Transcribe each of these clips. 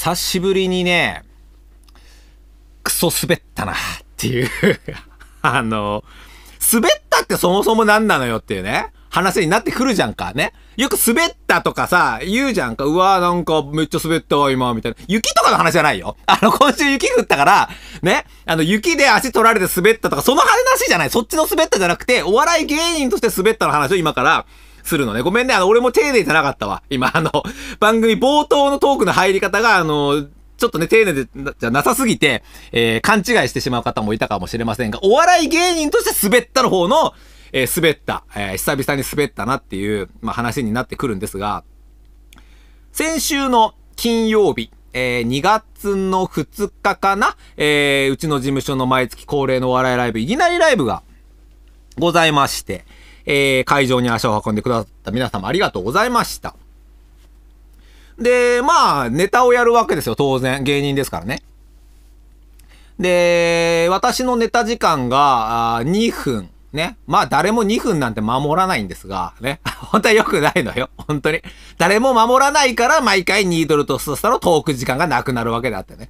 久しぶりにね、クソ滑ったなっていう あの、滑ったってそもそも何なのよっていうね、話になってくるじゃんかね。よく滑ったとかさ、言うじゃんか。うわーなんかめっちゃ滑ったわ、今、みたいな。雪とかの話じゃないよ。あの、今週雪降ったから、ね。あの、雪で足取られて滑ったとか、その話じゃない。そっちの滑ったじゃなくて、お笑い芸人として滑ったの話を今からするのね。ごめんね。あの、俺も丁寧じゃなかったわ。今、あの、番組冒頭のトークの入り方が、あの、ちょっとね、丁寧で、じゃなさすぎて、えー、勘違いしてしまう方もいたかもしれませんが、お笑い芸人として滑ったの方の、えー、滑った、えー、久々に滑ったなっていう、まあ、話になってくるんですが、先週の金曜日、えー、2月の2日かな、えー、うちの事務所の毎月恒例のお笑いライブ、いきなりライブがございまして、えー、会場に足を運んでくださった皆様ありがとうございました。で、まあ、ネタをやるわけですよ、当然。芸人ですからね。で、私のネタ時間が、2分。ね。まあ、誰も2分なんて守らないんですが、ね。本当は良くないのよ。本当に。誰も守らないから、毎回ニードルとスタのトーク時間がなくなるわけであってね。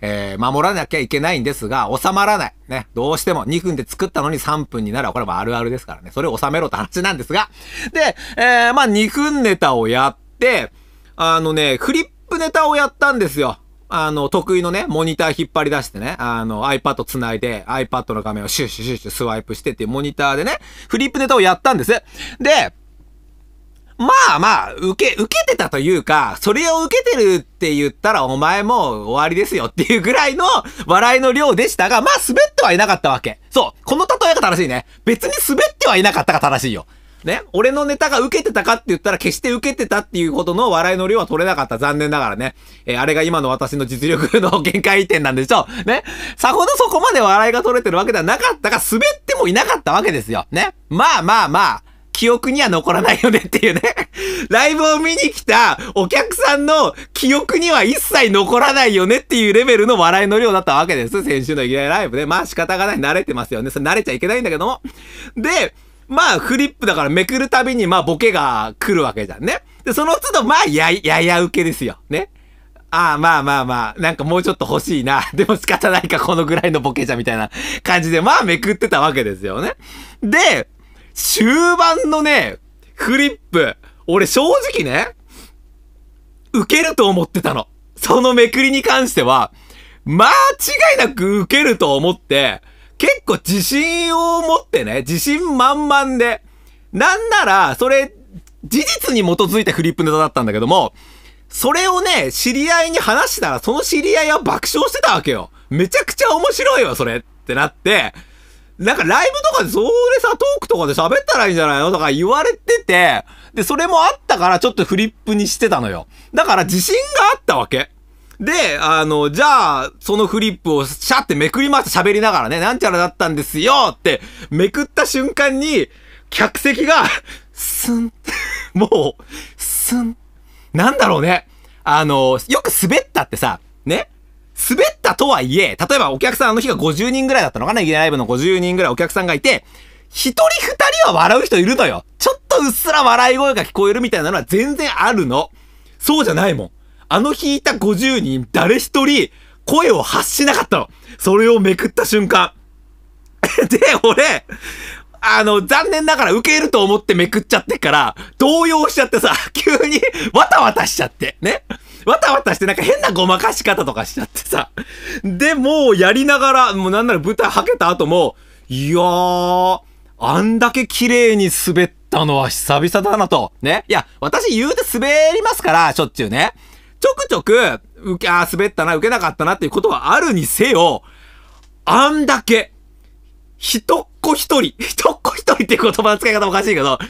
えー、守らなきゃいけないんですが、収まらない。ね。どうしても2分で作ったのに3分になら、これはあるあるですからね。それを収めろって話なんですが。で、えー、まあ、2分ネタをやって、あのね、フリップネタをやったんですよ。あの、得意のね、モニター引っ張り出してね、あの、iPad 繋いで、iPad の画面をシュッシュシュッシュスワイプしてっていうモニターでね、フリップネタをやったんです。で、まあまあ、受け、受けてたというか、それを受けてるって言ったらお前もう終わりですよっていうぐらいの笑いの量でしたが、まあ滑ってはいなかったわけ。そう。この例えが正しいね。別に滑ってはいなかったが正しいよ。ね。俺のネタが受けてたかって言ったら決して受けてたっていうことの笑いの量は取れなかった。残念ながらね。えー、あれが今の私の実力の限界点なんでしょう。ね。さほどそこまで笑いが取れてるわけではなかったが、滑ってもいなかったわけですよ。ね。まあまあまあ。記憶には残らないよねっていうね ライブを見に来たお客さんの記憶には一切残らないよねっていうレベルの笑いの量だったわけです。先週のイきなライブで。まあ仕方がない。慣れてますよね。それ慣れちゃいけないんだけども。で、まあフリップだからめくるたびにまあボケが来るわけじゃんね。で、その都度まあや、やや受けですよ。ね。ああ、まあまあまあ、なんかもうちょっと欲しいな。でも仕方ないか、このぐらいのボケじゃ、みたいな感じで、まあめくってたわけですよね。で、終盤のね、フリップ、俺正直ね、受けると思ってたの。そのめくりに関しては、間違いなく受けると思って、結構自信を持ってね、自信満々で、なんなら、それ、事実に基づいてフリップネタだったんだけども、それをね、知り合いに話したら、その知り合いは爆笑してたわけよ。めちゃくちゃ面白いわ、それってなって、なんかライブとかで、それさ、トークとかで喋ったらいいんじゃないのとか言われてて、で、それもあったからちょっとフリップにしてたのよ。だから自信があったわけ。で、あの、じゃあ、そのフリップをシャってめくりました喋りながらね、なんちゃらだったんですよってめくった瞬間に、客席が、すん、もう、すん、なんだろうね。あの、よく滑ったってさ、ね、滑ったとはいえ、例えばお客さんあの日が50人ぐらいだったのかな、イギリライブの50人ぐらいお客さんがいて、一人二人は笑う人いるのよ。ちょっとうっすら笑い声が聞こえるみたいなのは全然あるの。そうじゃないもん。あの日いた50人、誰一人、声を発しなかったの。それをめくった瞬間。で、俺、あの、残念ながら受けると思ってめくっちゃってから、動揺しちゃってさ、急にわたわたしちゃって、ね。わたわたしてなんか変なごまかし方とかしちゃってさ。で、もうやりながら、もうなんなら舞台はけた後も、いやー、あんだけ綺麗に滑ったのは久々だなと。ね。いや、私言うて滑りますから、しょっちゅうね。ちょくちょく、受け、あ滑ったな、受けなかったなっていうことはあるにせよ、あんだけ、一っ子一人、一 っ子一人っていう言葉の使い方おかしいけど、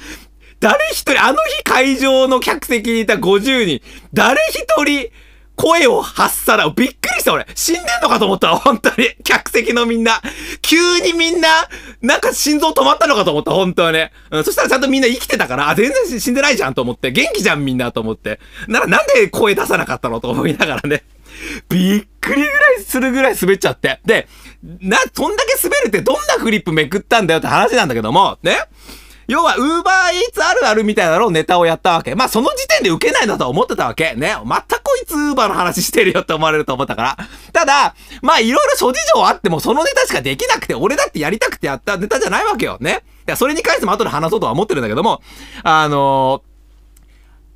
誰一人、あの日会場の客席にいた50人、誰一人、声を発さら、びっくりした俺。死んでんのかと思った本当に。客席のみんな。急にみんな、なんか心臓止まったのかと思った、本当はね。うん、そしたらちゃんとみんな生きてたから、あ、全然死んでないじゃんと思って。元気じゃんみんなと思って。ならなんで声出さなかったのと思いながらね。びっくりぐらいするぐらい滑っちゃって。で、な、そんだけ滑るってどんなフリップめくったんだよって話なんだけども、ね。要は、ウーバーイーツあるあるみたいなのをネタをやったわけ。まあ、その時点で受けないなとは思ってたわけ。ね。またこいつウーバーの話してるよって思われると思ったから。ただ、まあ、いろいろ諸事情あっても、そのネタしかできなくて、俺だってやりたくてやったネタじゃないわけよ。ね。いや、それに関しても後で話そうとは思ってるんだけども、あのー、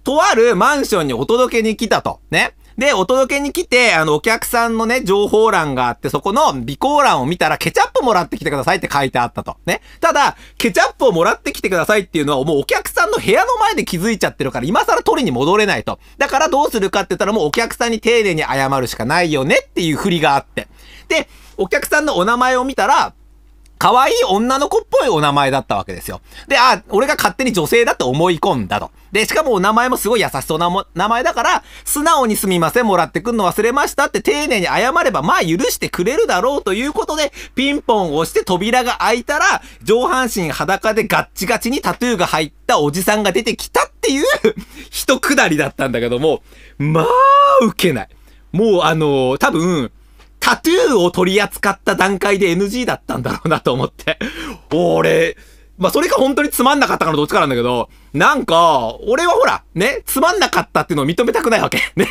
とあるマンションにお届けに来たと。ね。で、お届けに来て、あの、お客さんのね、情報欄があって、そこの備考欄を見たら、ケチャップもらってきてくださいって書いてあったと。ね。ただ、ケチャップをもらってきてくださいっていうのは、もうお客さんの部屋の前で気づいちゃってるから、今更取りに戻れないと。だからどうするかって言ったら、もうお客さんに丁寧に謝るしかないよねっていう振りがあって。で、お客さんのお名前を見たら、可愛い女の子っぽいお名前だったわけですよ。で、あ、俺が勝手に女性だって思い込んだと。で、しかもお名前もすごい優しそうなも名前だから、素直にすみません、もらってくんの忘れましたって丁寧に謝れば、まあ許してくれるだろうということで、ピンポン押して扉が開いたら、上半身裸でガッチガチにタトゥーが入ったおじさんが出てきたっていう 一くだりだったんだけども、まあ、受けない。もうあのー、多分、タトゥーを取り扱った段階で NG だったんだろうなと思って。俺、まあ、それか本当につまんなかったからどっちかなんだけど、なんか、俺はほら、ね、つまんなかったっていうのを認めたくないわけ。ね。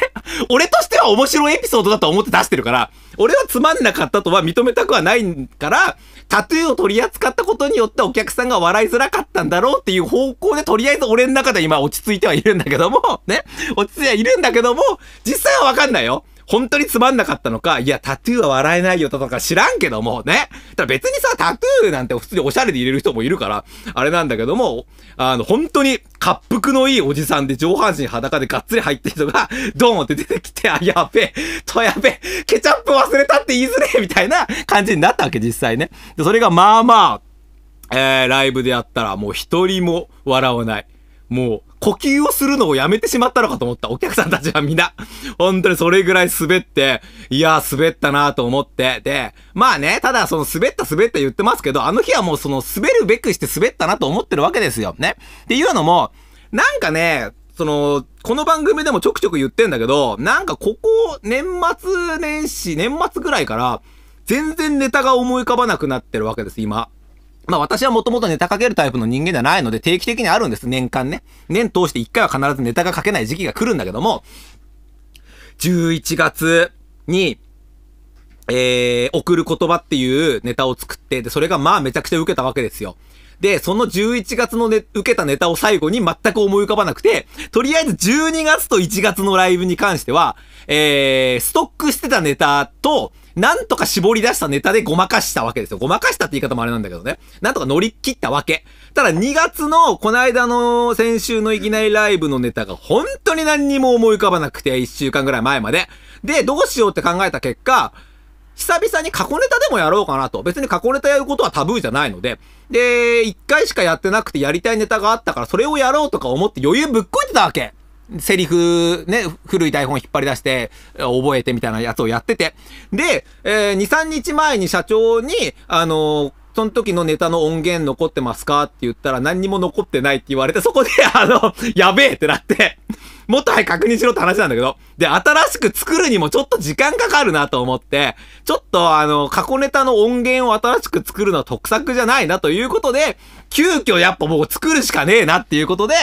俺としては面白いエピソードだと思って出してるから、俺はつまんなかったとは認めたくはないから、タトゥーを取り扱ったことによってお客さんが笑いづらかったんだろうっていう方向で、とりあえず俺の中で今落ち着いてはいるんだけども、ね。落ち着いてはいるんだけども、実際はわかんないよ。本当につまんなかったのか、いや、タトゥーは笑えないよとか知らんけども、ね。ただ別にさ、タトゥーなんて普通におしゃれで入れる人もいるから、あれなんだけども、あの、本当に、滑覆のいいおじさんで上半身裸でがっつり入ってる人が、ドーンって出てきて、あ、やべえ、とやべえ、ケチャップ忘れたって言いづれみたいな感じになったわけ、実際ね。で、それがまあまあ、えー、ライブでやったらもう一人も笑わない。もう、呼吸をするのをやめてしまったのかと思った。お客さんたちは皆、本当にそれぐらい滑って、いや滑ったなと思って。で、まあね、ただその滑った滑った言ってますけど、あの日はもうその滑るべくして滑ったなと思ってるわけですよ。ね。っていうのも、なんかね、その、この番組でもちょくちょく言ってんだけど、なんかここ、年末年始、年末ぐらいから、全然ネタが思い浮かばなくなってるわけです、今。まあ私はもともとネタ書けるタイプの人間じゃないので定期的にあるんです。年間ね。年通して1回は必ずネタが書けない時期が来るんだけども、11月に、えー、送る言葉っていうネタを作って、で、それがまあめちゃくちゃ受けたわけですよ。で、その11月のね、受けたネタを最後に全く思い浮かばなくて、とりあえず12月と1月のライブに関しては、えー、ストックしてたネタと、なんとか絞り出したネタでごまかしたわけですよ。ごまかしたって言い方もあれなんだけどね。なんとか乗り切ったわけ。ただ2月の、この間の先週のいきなりライブのネタが本当に何にも思い浮かばなくて、1週間ぐらい前まで。で、どうしようって考えた結果、久々に過去ネタでもやろうかなと。別に過去ネタやることはタブーじゃないので。で、1回しかやってなくてやりたいネタがあったから、それをやろうとか思って余裕ぶっこいてたわけ。セリフ、ね、古い台本引っ張り出して、覚えてみたいなやつをやってて。で、えー、2、3日前に社長に、あのー、その時のネタの音源残ってますかって言ったら何にも残ってないって言われて、そこで、あの、やべえってなって、もっと早く確認しろって話なんだけど。で、新しく作るにもちょっと時間かかるなと思って、ちょっとあの、過去ネタの音源を新しく作るのは得策じゃないなということで、急遽やっぱもう作るしかねえなっていうことで、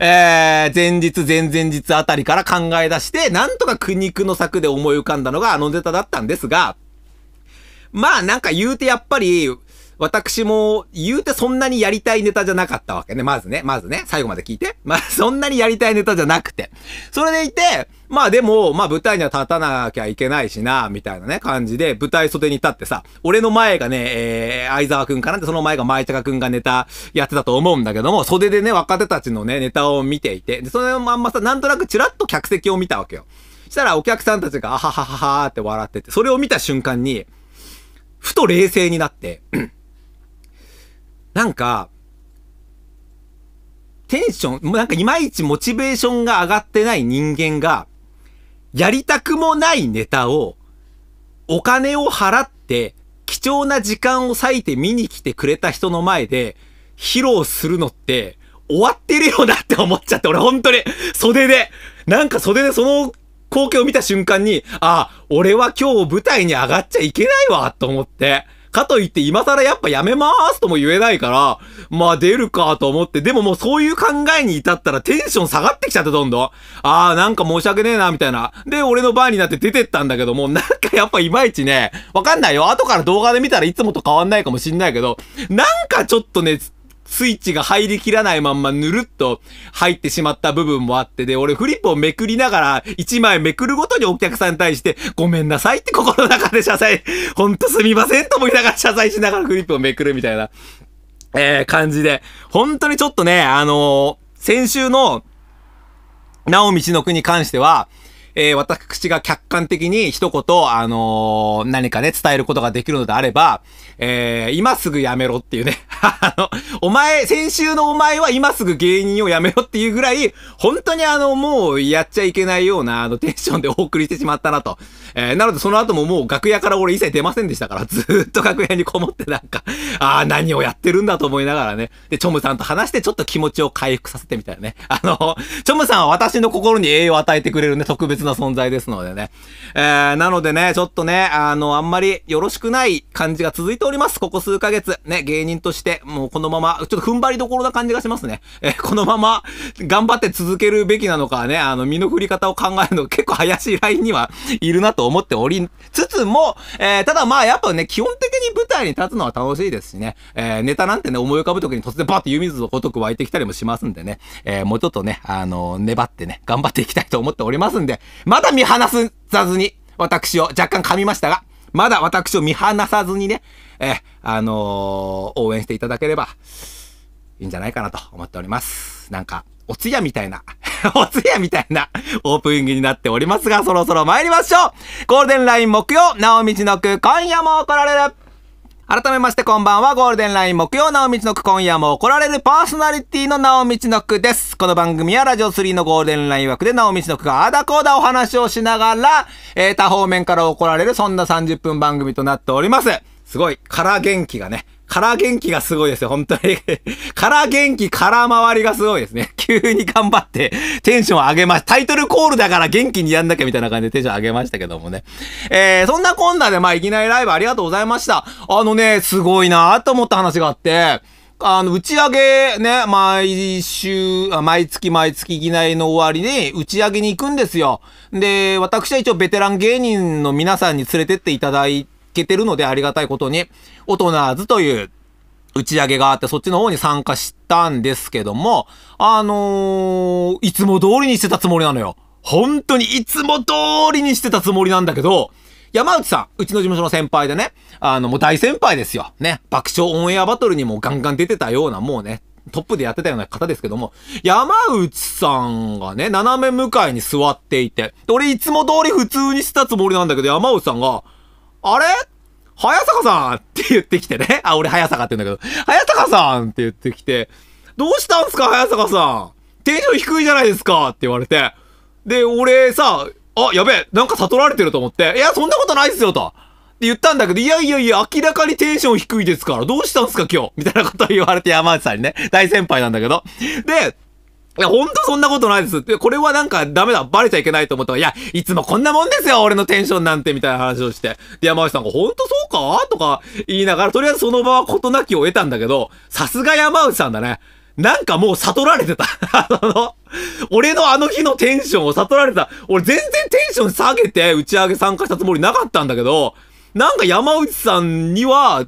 えー、前日、前々日あたりから考え出して、なんとか苦肉の策で思い浮かんだのがあのネタだったんですが、まあなんか言うてやっぱり、私も言うてそんなにやりたいネタじゃなかったわけね。まずね、まずね、最後まで聞いて。まあ、そんなにやりたいネタじゃなくて。それでいて、まあでも、まあ舞台には立たなきゃいけないしな、みたいなね、感じで、舞台袖に立ってさ、俺の前がね、えー、相沢くんかなって、その前が前高くんがネタやってたと思うんだけども、袖でね、若手たちのね、ネタを見ていて、で、そのまんまさ、なんとなくチラッと客席を見たわけよ。したらお客さんたちが、あははははーって笑ってて、それを見た瞬間に、ふと冷静になって、なんか、テンション、なんかいまいちモチベーションが上がってない人間が、やりたくもないネタを、お金を払って、貴重な時間を割いて見に来てくれた人の前で、披露するのって、終わってるよなって思っちゃって、俺本当に、袖で、なんか袖でその光景を見た瞬間に、あ、俺は今日舞台に上がっちゃいけないわ、と思って。かといって今更やっぱやめまーすとも言えないから、まあ出るかと思って、でももうそういう考えに至ったらテンション下がってきちゃってどんどん。ああ、なんか申し訳ねえな、みたいな。で、俺の番になって出てったんだけども、なんかやっぱいまいちね、わかんないよ。後から動画で見たらいつもと変わんないかもしんないけど、なんかちょっとね、スイッチが入りきらないまんまぬるっと入ってしまった部分もあって、で、俺フリップをめくりながら、1枚めくるごとにお客さんに対して、ごめんなさいって心の中で謝罪、ほんとすみませんと思いながら謝罪しながらフリップをめくるみたいな、えー、感じで、本当にちょっとね、あのー、先週の、なおみちのくに関しては、えー、私が客観的に一言、あのー、何かね、伝えることができるのであれば、えー、今すぐやめろっていうね。あの、お前、先週のお前は今すぐ芸人をやめろっていうぐらい、本当にあの、もうやっちゃいけないような、あの、テンションでお送りしてしまったなと。えー、なのでその後ももう楽屋から俺一切出ませんでしたから、ずーっと楽屋にこもってなんか、ああ、何をやってるんだと思いながらね。で、チョムさんと話してちょっと気持ちを回復させてみたいなね。あの、チョムさんは私の心に栄養を与えてくれるね、特別切な存在ですのでね。えー、なのでね、ちょっとね、あの、あんまりよろしくない感じが続いております。ここ数ヶ月。ね、芸人として、もうこのまま、ちょっと踏ん張りどころな感じがしますね。えー、このまま、頑張って続けるべきなのかね、あの、身の振り方を考えるの結構怪しいラインにはいるなと思っておりつつも、えー、ただまあ、やっぱね、基本的に舞台に立つのは楽しいですしね、えー、ネタなんてね、思い浮かぶ時に突然バッと湯水をごとく湧いてきたりもしますんでね、えー、もうちょっとね、あの、粘ってね、頑張っていきたいと思っておりますんで、まだ見放さずに、私を、若干噛みましたが、まだ私を見放さずにね、え、あのー、応援していただければ、いいんじゃないかなと思っております。なんか、お通夜みたいな、お通夜みたいなオープニングになっておりますが、そろそろ参りましょうゴールデンライン木曜、直道のく今夜も怒られる改めましてこんばんは、ゴールデンライン木曜直道のく今夜も怒られるパーソナリティの直道のくです。この番組はラジオ3のゴールデンライン枠で直道のくがあだこうだお話をしながら、えー、他方面から怒られるそんな30分番組となっております。すごい、から元気がね、カラー元気がすごいですよ、本当にカラー元気、カラー回りがすごいですね。急に頑張って、テンション上げました。タイトルコールだから元気にやんなきゃみたいな感じでテンション上げましたけどもね。えー、そんなこんなで、まあ、いきなりライブありがとうございました。あのね、すごいなぁと思った話があって、あの、打ち上げね、毎週、あ毎月毎月いきなりの終わりに打ち上げに行くんですよ。で、私は一応ベテラン芸人の皆さんに連れてっていただいて、けてるのでありがたいことに、オトナーズという打ち上げがあって、そっちの方に参加したんですけども、あのー、いつも通りにしてたつもりなのよ。本当にいつも通りにしてたつもりなんだけど、山内さん、うちの事務所の先輩でね、あの、もう大先輩ですよ。ね、爆笑オンエアバトルにもガンガン出てたような、もうね、トップでやってたような方ですけども、山内さんがね、斜め向かいに座っていて、俺いつも通り普通にしたつもりなんだけど、山内さんが、あれ早坂さんって言ってきてね。あ、俺早坂って言うんだけど、早坂さんって言ってきて、どうしたんすか早坂さんテンション低いじゃないですかって言われて。で、俺さ、あ、やべえ、なんか悟られてると思って、いや、そんなことないっすよと。って言ったんだけど、いやいやいや、明らかにテンション低いですから、どうしたんすか今日みたいなことを言われて山内さんにね、大先輩なんだけど。で、いや、ほんとそんなことないです。で、これはなんかダメだ。バレちゃいけないと思ったら、いや、いつもこんなもんですよ俺のテンションなんてみたいな話をして。で、山内さんが、ほんとそうかとか言いながら、とりあえずその場は事なきを得たんだけど、さすが山内さんだね。なんかもう悟られてた。あの、俺のあの日のテンションを悟られた。俺全然テンション下げて打ち上げ参加したつもりなかったんだけど、なんか山内さんには、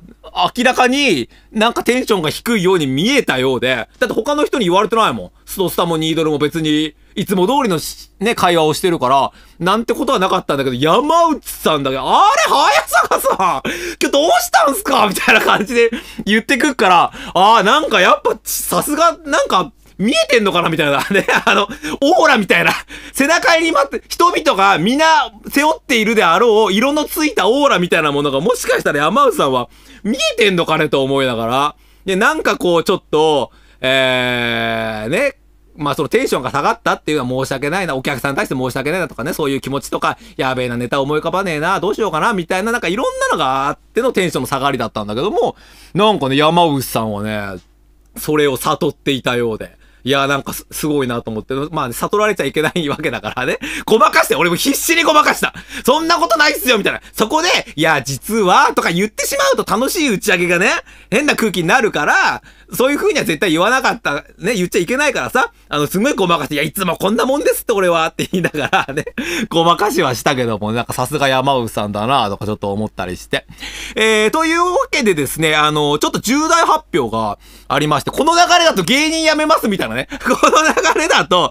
明らかになんかテンションが低いように見えたようで、だって他の人に言われてないもん。ストスタもニードルも別に、いつも通りのね、会話をしてるから、なんてことはなかったんだけど、山内さんだけ、あれ、早坂さん今日どうしたんすかみたいな感じで言ってくっから、ああ、なんかやっぱ、さすが、なんか、見えてんのかなみたいな。ね、あの、オーラみたいな。背中に待って、人々が皆背負っているであろう、色のついたオーラみたいなものが、もしかしたら山内さんは、見えてんのかねと思いながら。で、なんかこう、ちょっと、えー、ね、まあそのテンションが下がったっていうのは申し訳ないな、お客さんに対して申し訳ないなとかね、そういう気持ちとか、やべえな、ネタ思い浮かばねえな、どうしようかな、みたいな、なんかいろんなのがあってのテンションの下がりだったんだけども、なんかね、山内さんはね、それを悟っていたようで。いや、なんかすごいなと思って、まあ、ね、悟られちゃいけないわけだからね。ごまかして、俺も必死にごまかした。そんなことないっすよ、みたいな。そこで、いや、実は、とか言ってしまうと楽しい打ち上げがね、変な空気になるから、そういう風には絶対言わなかった、ね、言っちゃいけないからさ、あの、すごいごまかして、いや、いつもこんなもんですって俺はって言いながらね、ごまかしはしたけども、なんかさすが山内さんだなとかちょっと思ったりして。えー、というわけでですね、あの、ちょっと重大発表がありまして、この流れだと芸人辞めますみたいなね、この流れだと、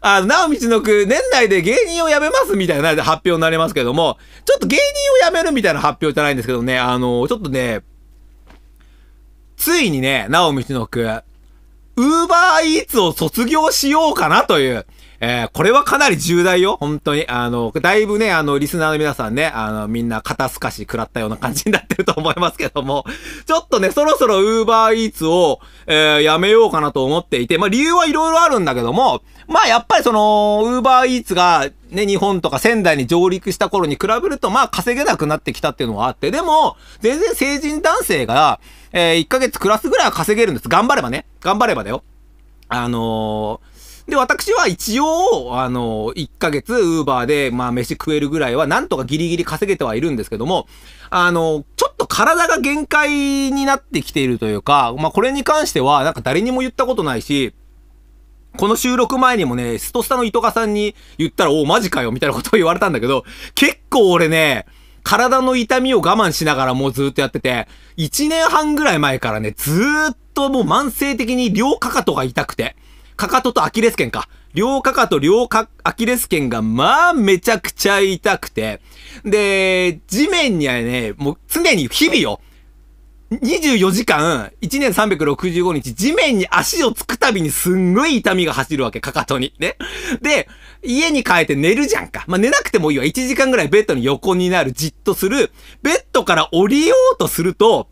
あの、なおみちのく、年内で芸人を辞めますみたいな発表になりますけども、ちょっと芸人を辞めるみたいな発表じゃないんですけどね、あの、ちょっとね、ついにね、なおみちのく、ウーバーイーツを卒業しようかなという、えー、これはかなり重大よ。本当に。あの、だいぶね、あの、リスナーの皆さんね、あの、みんな肩透かし食らったような感じになってると思いますけども、ちょっとね、そろそろ Uber Eats を、えー、やめようかなと思っていて、まあ理由はいろいろあるんだけども、まあやっぱりその、Uber Eats が、ね、日本とか仙台に上陸した頃に比べると、まあ稼げなくなってきたっていうのはあって、でも、全然成人男性が、えー、1ヶ月暮らすぐらいは稼げるんです。頑張ればね。頑張ればだよ。あのーで、私は一応、あの、1ヶ月、ウーバーで、まあ、飯食えるぐらいは、なんとかギリギリ稼げてはいるんですけども、あの、ちょっと体が限界になってきているというか、まあ、これに関しては、なんか誰にも言ったことないし、この収録前にもね、ストスタの糸カさんに言ったら、おお、マジかよ、みたいなことを言われたんだけど、結構俺ね、体の痛みを我慢しながらもうずっとやってて、1年半ぐらい前からね、ずーっともう慢性的に両かかとが痛くて、かかととアキレス腱か。両かかと両か、アキレス腱が、まあ、めちゃくちゃ痛くて。で、地面にはね、もう常に日々よ。24時間、1年365日、地面に足をつくたびにすんごい痛みが走るわけ、かかとに。ね。で、家に帰って寝るじゃんか。まあ、寝なくてもいいわ。1時間ぐらいベッドの横になる、じっとする。ベッドから降りようとすると、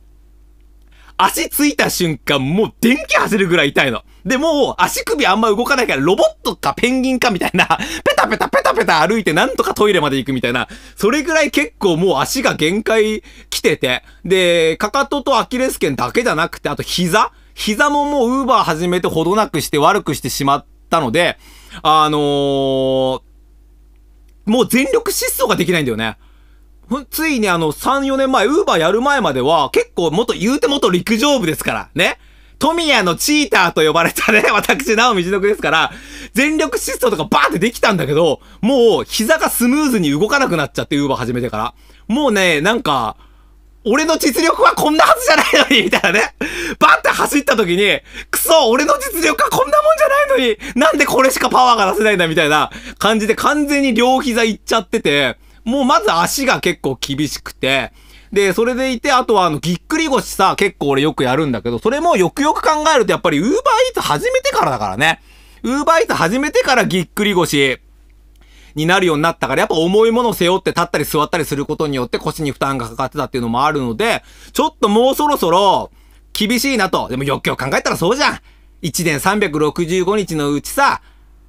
足ついた瞬間、もう電気走るぐらい痛いの。で、もう足首あんま動かないから、ロボットかペンギンかみたいな、ペタペタペタペタ歩いてなんとかトイレまで行くみたいな、それぐらい結構もう足が限界来てて、で、かかととアキレス腱だけじゃなくて、あと膝膝ももうウーバー始めてほどなくして悪くしてしまったので、あのー、もう全力疾走ができないんだよね。ついにあの、3、4年前、ウーバーやる前までは、結構元、言うて元陸上部ですから、ね。富谷のチーターと呼ばれたね、私、直美地くですから、全力疾走とかバーってできたんだけど、もう、膝がスムーズに動かなくなっちゃって、ウーバー始めてから。もうね、なんか、俺の実力はこんなはずじゃないのに、みたいなね。バーって走った時に、クソ、俺の実力はこんなもんじゃないのに、なんでこれしかパワーが出せないんだ、みたいな感じで完全に両膝いっちゃってて、もうまず足が結構厳しくて、で、それでいて、あとはあの、ぎっくり腰さ、結構俺よくやるんだけど、それもよくよく考えるとやっぱり Uber Eats 始めてからだからね。Uber Eats 始めてからぎっくり腰、になるようになったから、やっぱ重いものを背負って立ったり座ったりすることによって腰に負担がかかってたっていうのもあるので、ちょっともうそろそろ厳しいなと。でもよくよく考えたらそうじゃん。1年365日のうちさ、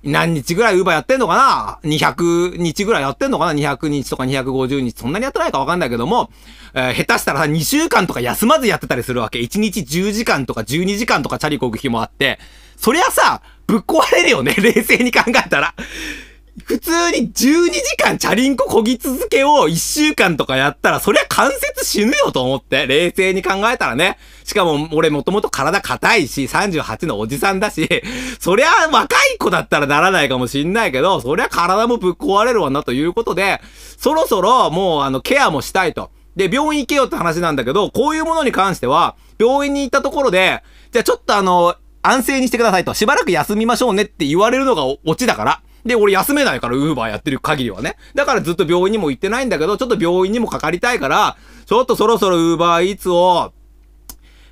何日ぐらいウーバーやってんのかな ?200 日ぐらいやってんのかな ?200 日とか250日、そんなにやってないかわかんないけども、えー、下手したら2週間とか休まずやってたりするわけ。1日10時間とか12時間とかチャリこぐ日もあって、そりゃさ、ぶっ壊れるよね、冷静に考えたら。普通に12時間チャリンコこぎ続けを1週間とかやったら、そりゃ関節死ぬよと思って、冷静に考えたらね。しかも、俺もともと体硬いし、38のおじさんだし、そりゃ若い子だったらならないかもしんないけど、そりゃ体もぶっ壊れるわなということで、そろそろもうあの、ケアもしたいと。で、病院行けよって話なんだけど、こういうものに関しては、病院に行ったところで、じゃあちょっとあの、安静にしてくださいと、しばらく休みましょうねって言われるのがオチだから。で、俺休めないから、ウーバーやってる限りはね。だからずっと病院にも行ってないんだけど、ちょっと病院にもかかりたいから、ちょっとそろそろウーバーイーツを、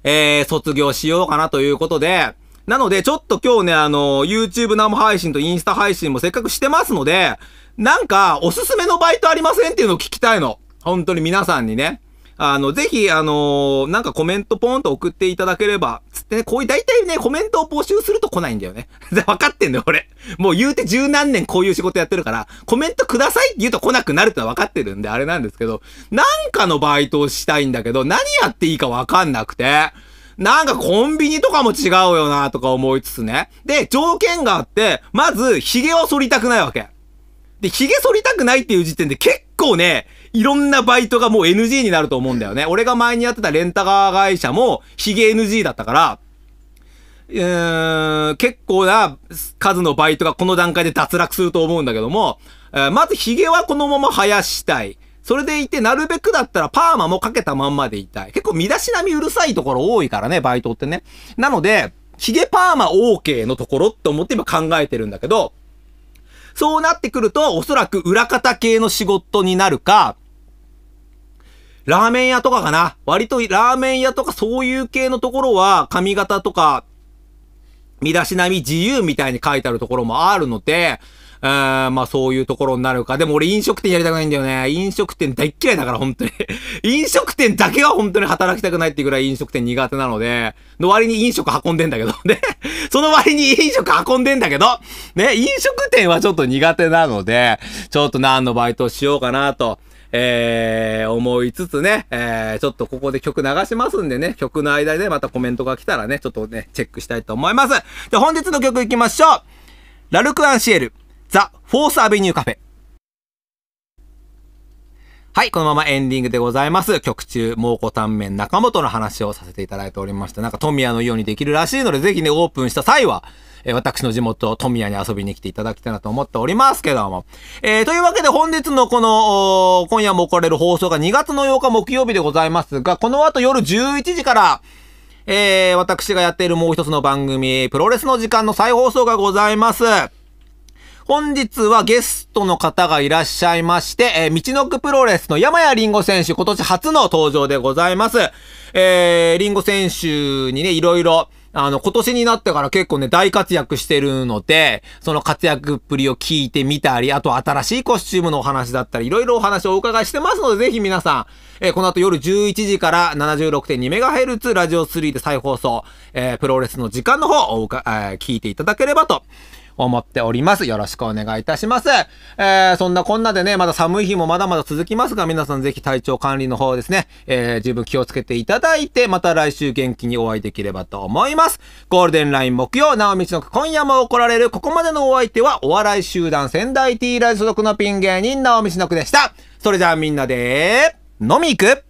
えー、卒業しようかなということで、なので、ちょっと今日ね、あの、YouTube 生配信とインスタ配信もせっかくしてますので、なんか、おすすめのバイトありませんっていうのを聞きたいの。本当に皆さんにね。あの、ぜひ、あのー、なんかコメントポンと送っていただければ、つってね、こういう、大体ね、コメントを募集すると来ないんだよね。分かってんだよ、俺。もう言うて十何年こういう仕事やってるから、コメントくださいって言うと来なくなるってのは分かってるんで、あれなんですけど、なんかのバイトをしたいんだけど、何やっていいか分かんなくて、なんかコンビニとかも違うよなとか思いつつね。で、条件があって、まず、髭を剃りたくないわけ。で、髭剃りたくないっていう時点で結構ね、いろんなバイトがもう NG になると思うんだよね。俺が前にやってたレンタカー会社も、ヒゲ NG だったから、うー、ん、結構な数のバイトがこの段階で脱落すると思うんだけども、えー、まずヒゲはこのまま生やしたい。それでいて、なるべくだったらパーマもかけたまんまでいたい。結構身だしなみうるさいところ多いからね、バイトってね。なので、ヒゲパーマ OK のところって思って今考えてるんだけど、そうなってくると、おそらく裏方系の仕事になるか、ラーメン屋とかかな。割とラーメン屋とかそういう系のところは髪型とか、身だしなみ自由みたいに書いてあるところもあるので、えー、まあそういうところになるか。でも俺飲食店やりたくないんだよね。飲食店大嫌いだから本当に 飲食店だけは本当に働きたくないっていうぐらい飲食店苦手なので、の割に飲食運んでんだけど ね。その割に飲食運んでんだけど、ね、飲食店はちょっと苦手なので、ちょっと何のバイトしようかなと。えー、思いつつね、えー、ちょっとここで曲流しますんでね、曲の間でまたコメントが来たらね、ちょっとね、チェックしたいと思います。じゃ、本日の曲いきましょうラルク・アンシエル、ザ・フォース・アベニュー・カフェ。はい、このままエンディングでございます。曲中、猛虎タンメン中本の話をさせていただいておりました。なんか富谷のようにできるらしいので、ぜひね、オープンした際は、えー、私の地元、富谷に遊びに来ていただきたいなと思っておりますけども。えー、というわけで本日のこの、今夜も来れる放送が2月の8日木曜日でございますが、この後夜11時から、えー、私がやっているもう一つの番組、プロレスの時間の再放送がございます。本日はゲストの方がいらっしゃいまして、えー、道のくプロレスの山谷りんご選手、今年初の登場でございます。えー、りんご選手にね、いろいろ、あの、今年になってから結構ね、大活躍してるので、その活躍っぷりを聞いてみたり、あと新しいコスチュームのお話だったり、いろいろお話をお伺いしてますので、ぜひ皆さん、えー、この後夜11時から 76.2MHz ラジオ3で再放送、えー、プロレスの時間の方をお、えー、聞いていただければと思っております。よろしくお願いいたします。えー、そんなこんなでね、まだ寒い日もまだまだ続きますが、皆さんぜひ体調管理の方ですね、えー、十分気をつけていただいて、また来週元気にお会いできればと思います。ゴールデンライン木曜、なおみちの今夜も怒られる、ここまでのお相手は、お笑い集団仙台 T ライ所属のピン芸人、なおみちのくでした。それじゃあみんなで、飲み行く